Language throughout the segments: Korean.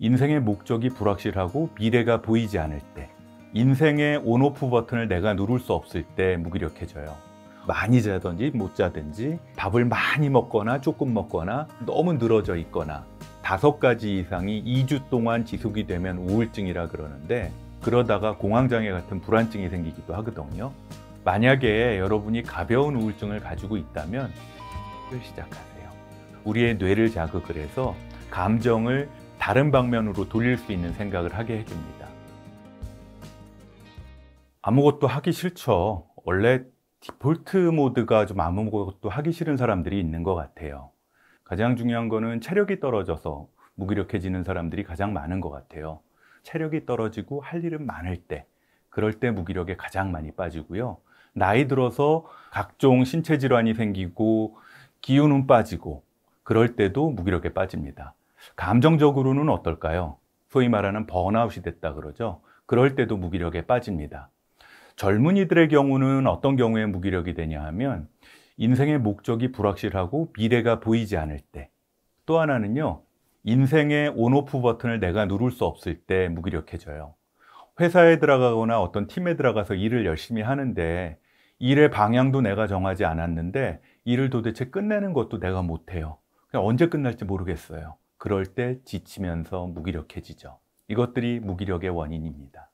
인생의 목적이 불확실하고 미래가 보이지 않을 때 인생의 온오프 버튼을 내가 누를 수 없을 때 무기력해져요 많이 자든지 못 자든지 밥을 많이 먹거나 조금 먹거나 너무 늘어져 있거나 다섯 가지 이상이 2주 동안 지속이 되면 우울증이라 그러는데 그러다가 공황장애 같은 불안증이 생기기도 하거든요 만약에 여러분이 가벼운 우울증을 가지고 있다면 시작하세요 우리의 뇌를 자극을 해서 감정을 다른 방면으로 돌릴 수 있는 생각을 하게 해줍니다. 아무것도 하기 싫죠. 원래 디폴트 모드가 좀 아무것도 하기 싫은 사람들이 있는 것 같아요. 가장 중요한 거는 체력이 떨어져서 무기력해지는 사람들이 가장 많은 것 같아요. 체력이 떨어지고 할 일은 많을 때, 그럴 때 무기력에 가장 많이 빠지고요. 나이 들어서 각종 신체 질환이 생기고 기운은 빠지고 그럴 때도 무기력에 빠집니다. 감정적으로는 어떨까요? 소위 말하는 번아웃이 됐다 그러죠. 그럴 때도 무기력에 빠집니다. 젊은이들의 경우는 어떤 경우에 무기력이 되냐 하면 인생의 목적이 불확실하고 미래가 보이지 않을 때. 또 하나는요. 인생의 온오프 버튼을 내가 누를 수 없을 때 무기력해져요. 회사에 들어가거나 어떤 팀에 들어가서 일을 열심히 하는데 일의 방향도 내가 정하지 않았는데 일을 도대체 끝내는 것도 내가 못해요. 언제 끝날지 모르겠어요. 그럴 때 지치면서 무기력해지죠. 이것들이 무기력의 원인입니다.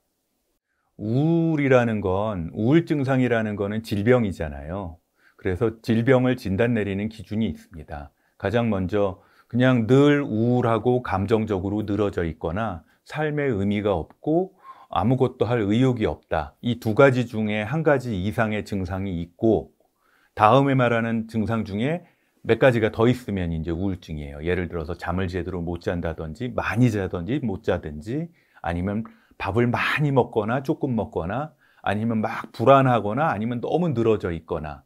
우울이라는 건 우울 증상이라는 거는 질병이잖아요. 그래서 질병을 진단 내리는 기준이 있습니다. 가장 먼저 그냥 늘 우울하고 감정적으로 늘어져 있거나 삶의 의미가 없고 아무것도 할 의욕이 없다. 이 두 가지 중에 한 가지 이상의 증상이 있고 다음에 말하는 증상 중에 몇 가지가 더 있으면 이제 우울증이에요. 예를 들어서 잠을 제대로 못 잔다든지 많이 자든지 못 자든지 아니면 밥을 많이 먹거나 조금 먹거나 아니면 막 불안하거나 아니면 너무 늘어져 있거나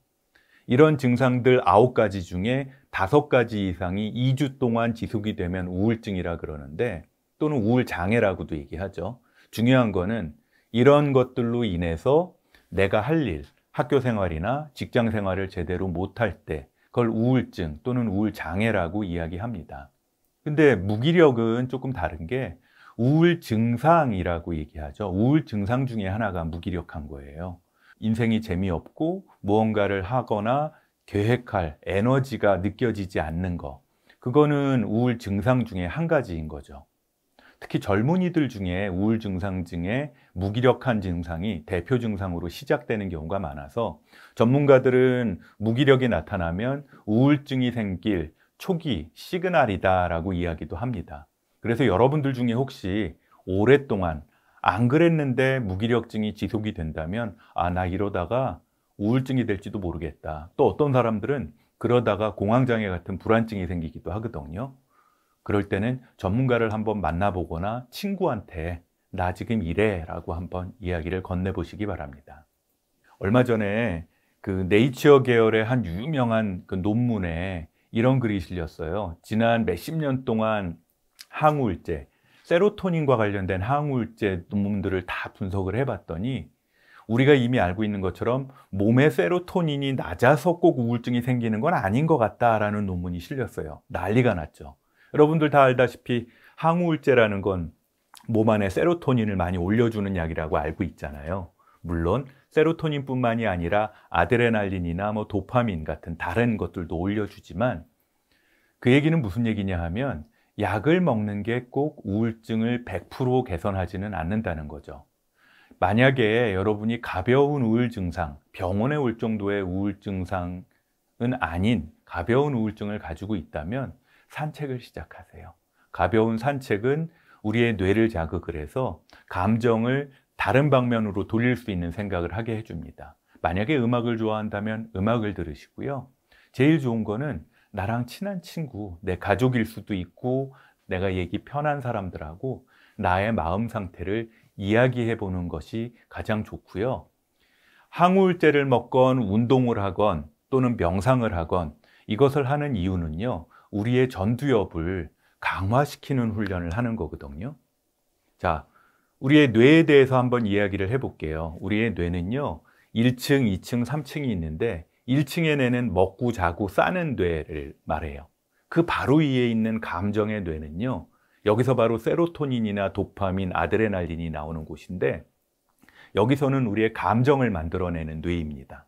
이런 증상들 아홉 가지 중에 다섯 가지 이상이 2주 동안 지속이 되면 우울증이라 그러는데 또는 우울장애라고도 얘기하죠. 중요한 거는 이런 것들로 인해서 내가 할 일, 학교 생활이나 직장 생활을 제대로 못 할 때 그걸 우울증 또는 우울장애라고 이야기합니다. 근데 무기력은 조금 다른 게 우울 증상이라고 얘기하죠. 우울 증상 중에 하나가 무기력한 거예요. 인생이 재미없고 무언가를 하거나 계획할 에너지가 느껴지지 않는 거. 그거는 우울 증상 중에 한 가지인 거죠. 특히 젊은이들 중에 우울 증상 중에 무기력한 증상이 대표 증상으로 시작되는 경우가 많아서 전문가들은 무기력이 나타나면 우울증이 생길 초기 시그널이다라고 이야기도 합니다. 그래서 여러분들 중에 혹시 오랫동안 안 그랬는데 무기력증이 지속이 된다면 아, 나 이러다가 우울증이 될지도 모르겠다. 또 어떤 사람들은 그러다가 공황장애 같은 불안증이 생기기도 하거든요. 그럴 때는 전문가를 한번 만나보거나 친구한테 나 지금 이래 라고 한번 이야기를 건네보시기 바랍니다. 얼마 전에 그 네이처 계열의 한 유명한 그 논문에 이런 글이 실렸어요. 지난 몇 십 년 동안 항우울제, 세로토닌과 관련된 항우울제 논문들을 다 분석을 해봤더니 우리가 이미 알고 있는 것처럼 몸에 세로토닌이 낮아서 꼭 우울증이 생기는 건 아닌 것 같다라는 논문이 실렸어요. 난리가 났죠. 여러분들 다 알다시피 항우울제라는 건 몸 안에 세로토닌을 많이 올려주는 약이라고 알고 있잖아요. 물론 세로토닌뿐만이 아니라 아드레날린이나 뭐 도파민 같은 다른 것들도 올려주지만 그 얘기는 무슨 얘기냐 하면 약을 먹는 게 꼭 우울증을 100% 개선하지는 않는다는 거죠. 만약에 여러분이 가벼운 우울 증상, 병원에 올 정도의 우울 증상은 아닌 가벼운 우울증을 가지고 있다면 산책을 시작하세요. 가벼운 산책은 우리의 뇌를 자극을 해서 감정을 다른 방면으로 돌릴 수 있는 생각을 하게 해줍니다. 만약에 음악을 좋아한다면 음악을 들으시고요. 제일 좋은 거는 나랑 친한 친구, 내 가족일 수도 있고 내가 얘기 편한 사람들하고 나의 마음 상태를 이야기해 보는 것이 가장 좋고요. 항우울제를 먹건 운동을 하건 또는 명상을 하건 이것을 하는 이유는요. 우리의 전두엽을 강화시키는 훈련을 하는 거거든요. 자, 우리의 뇌에 대해서 한번 이야기를 해볼게요. 우리의 뇌는요, 1층, 2층, 3층이 있는데, 1층의 뇌는 먹고 자고 싸는 뇌를 말해요. 그 바로 위에 있는 감정의 뇌는요, 여기서 바로 세로토닌이나 도파민, 아드레날린이 나오는 곳인데, 여기서는 우리의 감정을 만들어내는 뇌입니다.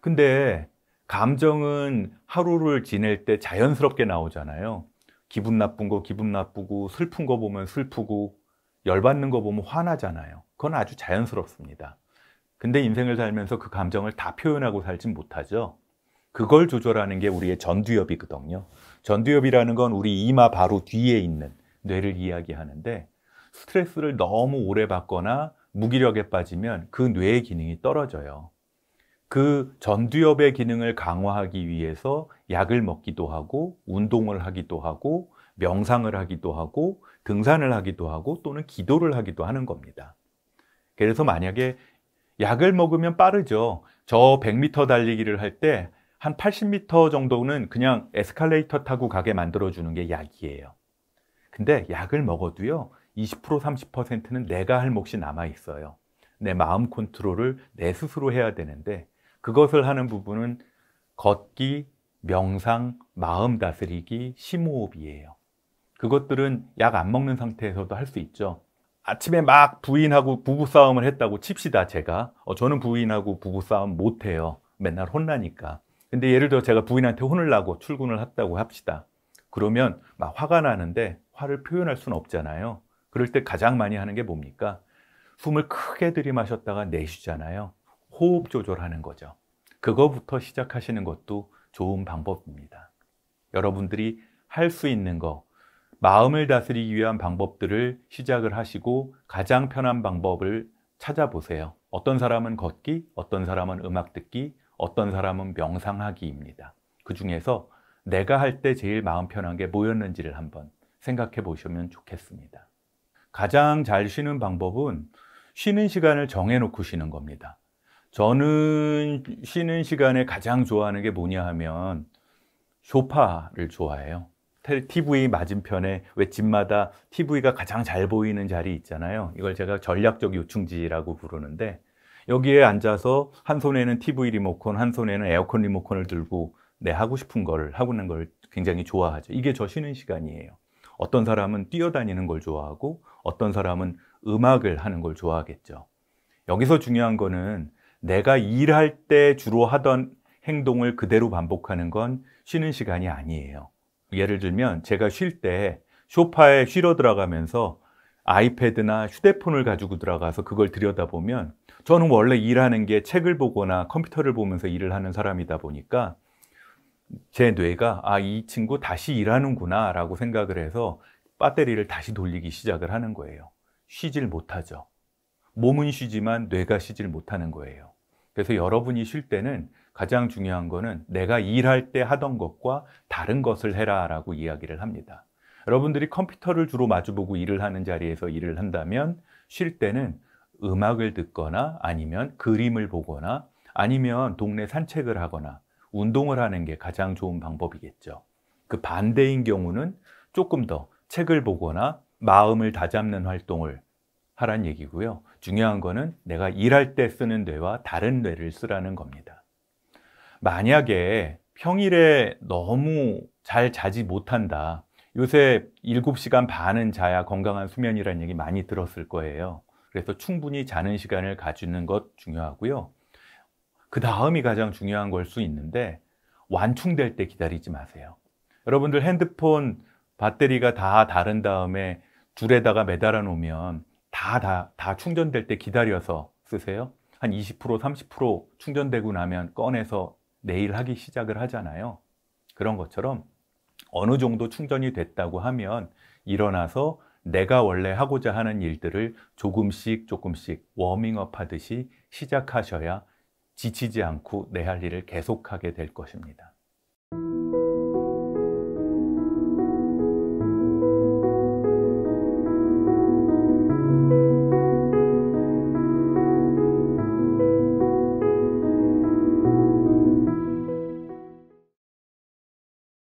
근데 감정은 하루를 지낼 때 자연스럽게 나오잖아요. 기분 나쁜 거 기분 나쁘고 슬픈 거 보면 슬프고 열받는 거 보면 화나잖아요. 그건 아주 자연스럽습니다. 근데 인생을 살면서 그 감정을 다 표현하고 살진 못하죠. 그걸 조절하는 게 우리의 전두엽이거든요. 전두엽이라는 건 우리 이마 바로 뒤에 있는 뇌를 이야기하는데 스트레스를 너무 오래 받거나 무기력에 빠지면 그 뇌의 기능이 떨어져요. 그 전두엽의 기능을 강화하기 위해서 약을 먹기도 하고 운동을 하기도 하고 명상을 하기도 하고 등산을 하기도 하고 또는 기도를 하기도 하는 겁니다. 그래서 만약에 약을 먹으면 빠르죠. 저 100m 달리기를 할 때 한 80m 정도는 그냥 에스컬레이터 타고 가게 만들어 주는 게 약이에요. 근데 약을 먹어도요. 20% 30%는 내가 할 몫이 남아 있어요. 내 마음 컨트롤을 내 스스로 해야 되는데 그것을 하는 부분은 걷기, 명상, 마음 다스리기, 심호흡이에요. 그것들은 약 안 먹는 상태에서도 할 수 있죠. 아침에 막 부인하고 부부싸움을 했다고 칩시다, 제가. 어, 저는 부인하고 부부싸움 못해요. 맨날 혼나니까. 근데 예를 들어 제가 부인한테 혼을 나고 출근을 했다고 합시다. 그러면 막 화가 나는데 화를 표현할 수는 없잖아요. 그럴 때 가장 많이 하는 게 뭡니까? 숨을 크게 들이마셨다가 내쉬잖아요. 호흡 조절하는 거죠. 그거부터 시작하시는 것도 좋은 방법입니다. 여러분들이 할 수 있는 거, 마음을 다스리기 위한 방법들을 시작을 하시고 가장 편한 방법을 찾아보세요. 어떤 사람은 걷기, 어떤 사람은 음악 듣기, 어떤 사람은 명상하기입니다. 그 중에서 내가 할 때 제일 마음 편한 게 뭐였는지를 한번 생각해 보시면 좋겠습니다. 가장 잘 쉬는 방법은 쉬는 시간을 정해놓고 쉬는 겁니다. 저는 쉬는 시간에 가장 좋아하는 게 뭐냐 하면 소파를 좋아해요. TV 맞은편에 왜 집마다 TV가 가장 잘 보이는 자리 있잖아요. 이걸 제가 전략적 요충지라고 부르는데 여기에 앉아서 한 손에는 TV 리모컨, 한 손에는 에어컨 리모컨을 들고 내 하고 싶은 걸 하고 있는 걸 굉장히 좋아하죠. 이게 저 쉬는 시간이에요. 어떤 사람은 뛰어다니는 걸 좋아하고 어떤 사람은 음악을 하는 걸 좋아하겠죠. 여기서 중요한 거는 내가 일할 때 주로 하던 행동을 그대로 반복하는 건 쉬는 시간이 아니에요. 예를 들면 제가 쉴 때 쇼파에 쉬러 들어가면서 아이패드나 휴대폰을 가지고 들어가서 그걸 들여다보면 저는 원래 일하는 게 책을 보거나 컴퓨터를 보면서 일을 하는 사람이다 보니까 제 뇌가 아, 이 친구 다시 일하는구나 라고 생각을 해서 배터리를 다시 돌리기 시작을 하는 거예요. 쉬질 못하죠. 몸은 쉬지만 뇌가 쉬질 못하는 거예요. 그래서 여러분이 쉴 때는 가장 중요한 거는 내가 일할 때 하던 것과 다른 것을 해라라고 이야기를 합니다. 여러분들이 컴퓨터를 주로 마주보고 일을 하는 자리에서 일을 한다면 쉴 때는 음악을 듣거나 아니면 그림을 보거나 아니면 동네 산책을 하거나 운동을 하는 게 가장 좋은 방법이겠죠. 그 반대인 경우는 조금 더 책을 보거나 마음을 다잡는 활동을 하란 얘기고요. 중요한 거는 내가 일할 때 쓰는 뇌와 다른 뇌를 쓰라는 겁니다. 만약에 평일에 너무 잘 자지 못한다. 요새 7시간 반은 자야 건강한 수면이라는 얘기 많이 들었을 거예요. 그래서 충분히 자는 시간을 가지는 것 중요하고요. 그 다음이 가장 중요한 걸 수 있는데 완충될 때 기다리지 마세요. 여러분들 핸드폰 배터리가 다 다른 다음에 줄에다가 매달아 놓으면 다, 다, 다 충전될 때 기다려서 쓰세요. 한 20%, 30% 충전되고 나면 꺼내서 내일 하기 시작을 하잖아요. 그런 것처럼 어느 정도 충전이 됐다고 하면 일어나서 내가 원래 하고자 하는 일들을 조금씩 조금씩 워밍업 하듯이 시작하셔야 지치지 않고 내 할 일을 계속하게 될 것입니다.